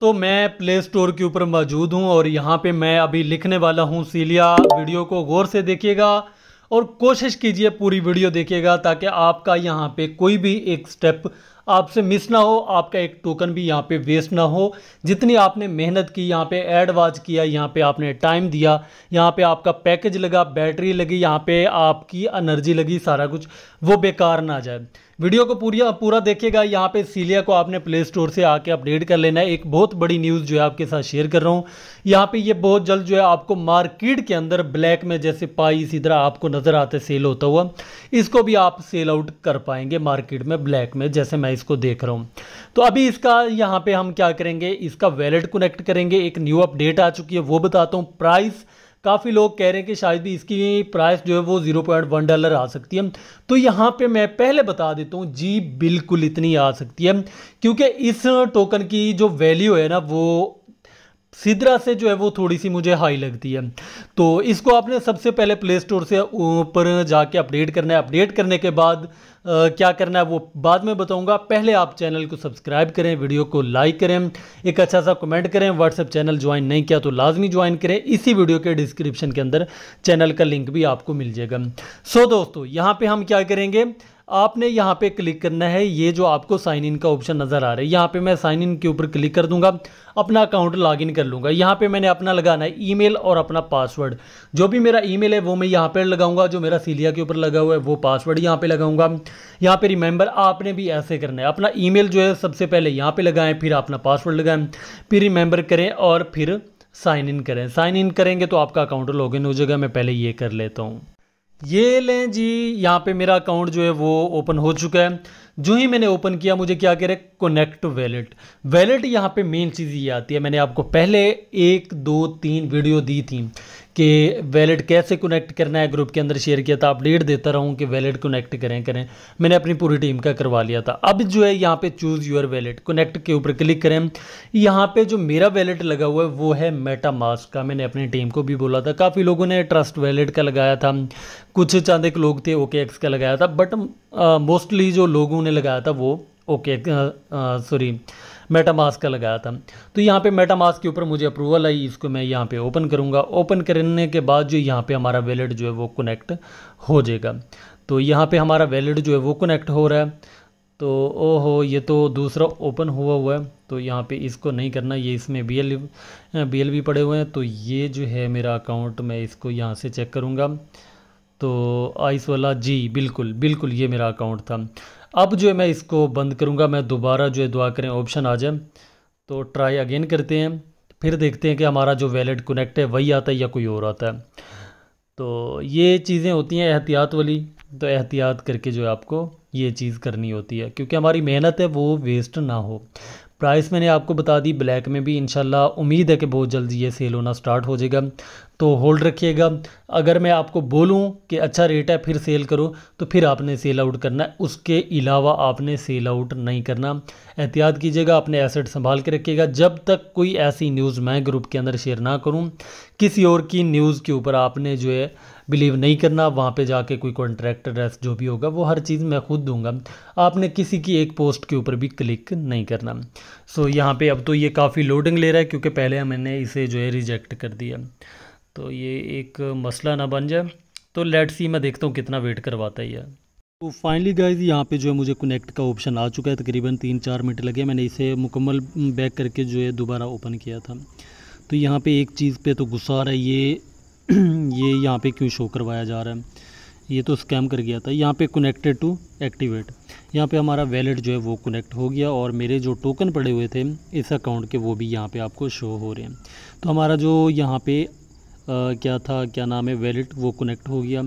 तो मैं play store के ऊपर मौजूद हूँ और यहाँ पे मैं अभी लिखने वाला हूँ सीलिया वीडियो को गौर से देखिएगा और कोशिश कीजिए पूरी वीडियो देखिएगा ताकि आपका यहाँ पे कोई भी एक स्टेप आपसे मिस ना हो आपका एक टोकन भी यहाँ पे वेस्ट ना हो जितनी आपने मेहनत की यहाँ पे एड वाच किया यहाँ पे आपने टाइम दिया यहाँ पे आपका पैकेज लगा बैटरी लगी यहाँ पे आपकी एनर्जी लगी सारा कुछ वो बेकार ना जाए वीडियो को पूरी पूरा देखिएगा यहाँ पे सीलिया को आपने प्ले स्टोर से आके अपडेट कर लेना है एक बहुत बड़ी न्यूज़ जो है आपके साथ शेयर कर रहा हूँ यहाँ पे ये बहुत जल्द जो है आपको मार्केट के अंदर ब्लैक में जैसे पाई इसी तरह आपको नज़र आते सेल होता हुआ इसको भी आप सेल आउट कर पाएंगे मार्केट में ब्लैक में जैसे मैं इसको देख रहा हूँ तो अभी इसका यहाँ पे हम क्या करेंगे इसका वैलेट कनेक्ट करेंगे एक न्यू अपडेट आ चुकी है वो बताता हूँ प्राइस काफ़ी लोग कह रहे हैं कि शायद भी इसकी प्राइस जो है वो ज़ीरो पॉइंट वन डॉलर आ सकती है तो यहाँ पे मैं पहले बता देता हूँ जी बिल्कुल इतनी आ सकती है क्योंकि इस टोकन की जो वैल्यू है ना वो सिद्रा से जो है वो थोड़ी सी मुझे हाई लगती है तो इसको आपने सबसे पहले प्ले स्टोर से ऊपर जाके अपडेट करना है अपडेट करने के बाद आ, क्या करना है वो बाद में बताऊंगा पहले आप चैनल को सब्सक्राइब करें वीडियो को लाइक करें एक अच्छा सा कमेंट करें व्हाट्सएप चैनल ज्वाइन नहीं किया तो लाजमी ज्वाइन करें इसी वीडियो के डिस्क्रिप्शन के अंदर चैनल का लिंक भी आपको मिल जाएगा सो दोस्तों यहाँ पर हम क्या करेंगे आपने यहाँ पे क्लिक करना है ये जो आपको साइन इन का ऑप्शन नज़र आ रहा है यहाँ पे मैं साइन इन के ऊपर क्लिक कर दूंगा अपना अकाउंट लॉगिन कर लूँगा यहाँ पे मैंने अपना लगाना है ईमेल और अपना पासवर्ड जो भी मेरा ईमेल है वो मैं यहाँ पर लगाऊंगा जो मेरा सीलिया के ऊपर लगा हुआ है वो पासवर्ड यहाँ पर लगाऊंगा यहाँ पर रिमेंबर आपने भी ऐसे करना है अपना ई जो है सबसे पहले यहाँ पर लगाएँ फिर अपना पासवर्ड लगाएँ फिर रिमेंबर करें और फिर साइन इन करें साइन इन करेंगे तो आपका अकाउंट लॉगिन हो जाएगा मैं पहले ये कर लेता हूँ ये लें जी यहाँ पे मेरा अकाउंट जो है वो ओपन हो चुका है जो ही मैंने ओपन किया मुझे क्या कह रहे कनेक्ट टू वैलेट वैलेट यहाँ पे मेन चीज़ ये आती है मैंने आपको पहले एक दो तीन वीडियो दी थी कि वैलेट कैसे कनेक्ट करना है ग्रुप के अंदर शेयर किया था अपडेट देता रहूँ कि वैलेट कनेक्ट करें करें मैंने अपनी पूरी टीम का करवा लिया था अब जो है यहाँ पे चूज़ योर वैलेट कनेक्ट के ऊपर क्लिक करें यहाँ पे जो मेरा वैलेट लगा हुआ है वो है मेटा मास्क का मैंने अपनी टीम को भी बोला था काफ़ी लोगों ने ट्रस्ट वैलेट का लगाया था कुछ चांद एक लोग थे ओके एक्स का लगाया था बट मोस्टली uh, जो लोगों ने ने लगाया था वो ओके सॉरी मेटामास्क का लगाया था तो यहाँ पे मेटामास्क के ऊपर मुझे अप्रूवल आई इसको मैं यहाँ पे ओपन करूँगा ओपन करने के बाद जो यहाँ पे हमारा वैलेट जो है वो कनेक्ट हो जाएगा तो यहाँ पे हमारा वैलेट जो है वो कनेक्ट हो रहा है तो ओ हो ये तो दूसरा ओपन हुआ हुआ है तो यहाँ पे इसको नहीं करना ये इसमें बी एल बी एल भी पड़े हुए हैं तो ये जो है मेरा अकाउंट मैं इसको यहाँ से चेक करूँगा तो आइस वाला जी बिल्कुल बिल्कुल ये मेरा अकाउंट था अब जो है मैं इसको बंद करूँगा मैं दोबारा जो है दुआ करें ऑप्शन आ जाए तो ट्राई अगेन करते हैं फिर देखते हैं कि हमारा जो वैलेट कनेक्ट है वही आता है या कोई और आता है तो ये चीज़ें होती हैं एहतियात वाली तो एहतियात करके जो है आपको ये चीज़ करनी होती है क्योंकि हमारी मेहनत है वो वेस्ट ना हो प्राइस मैंने आपको बता दी ब्लैक में भी इन उम्मीद है कि बहुत जल्दी ये सेल होना स्टार्ट हो जाएगा तो होल्ड रखिएगा अगर मैं आपको बोलूं कि अच्छा रेट है फिर सेल करो तो फिर आपने सेल आउट करना है उसके अलावा आपने सेल आउट नहीं करना एहतियात कीजिएगा अपने एसेट संभाल के रखिएगा जब तक कोई ऐसी न्यूज़ मैं ग्रुप के अंदर शेयर ना करूं किसी और की न्यूज़ के ऊपर आपने जो है बिलीव नहीं करना वहाँ पे जाके कोई कॉन्ट्रैक्ट एड्रेस जो भी होगा वो हर चीज़ मैं खुद दूंगा आपने किसी की एक पोस्ट के ऊपर भी क्लिक नहीं करना सो so, यहाँ पे अब तो ये काफ़ी लोडिंग ले रहा है क्योंकि पहले मैंने इसे जो है रिजेक्ट कर दिया तो ये एक मसला ना बन जाए तो लेट सी मैं देखता हूँ कितना वेट करवाता है तो फाइनली गाइज यहाँ पे जो है मुझे कनेक्ट का ऑप्शन आ चुका है तकरीबन तीन चार मिनट लगे मैंने इसे मुकम्मल बैक करके जो है दोबारा ओपन किया था तो यहाँ पे एक चीज़ पे तो गुस्सा आ रहा है ये ये यहाँ पे क्यों शो करवाया जा रहा है ये तो स्कैम कर गया था यहाँ पे कनेक्टेड टू एक्टिवेट यहाँ पे हमारा वैलेट जो है वो कनेक्ट हो गया और मेरे जो टोकन पड़े हुए थे इस अकाउंट के वो भी यहाँ पे आपको शो हो रहे हैं तो हमारा जो यहाँ पे क्या था क्या नाम है वैलेट वो कनेक्ट हो गया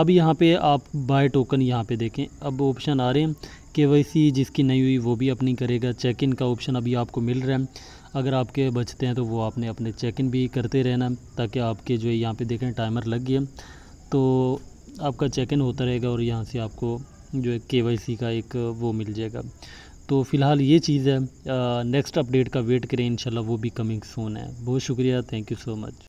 अब यहाँ पे आप बाय टोकन यहाँ पे देखें अब ऑप्शन आ रहे हैं के वाई सी जिसकी नहीं हुई वो भी अपनी करेगा चेक इन का ऑप्शन अभी आपको मिल रहा है अगर आपके बचते हैं तो वो आपने अपने चेक इन भी करते रहना ताकि आपके जो है यहाँ पर देखें टाइमर लग गया तो आपका चेक इन होता रहेगा और यहाँ से आपको जो है के वाई सी का एक वो मिल जाएगा तो फ़िलहाल ये चीज़ है नेक्स्ट अपडेट का वेट करें इंशाल्लाह वो भी कमिंग सोन है बहुत शुक्रिया थैंक यू सो मच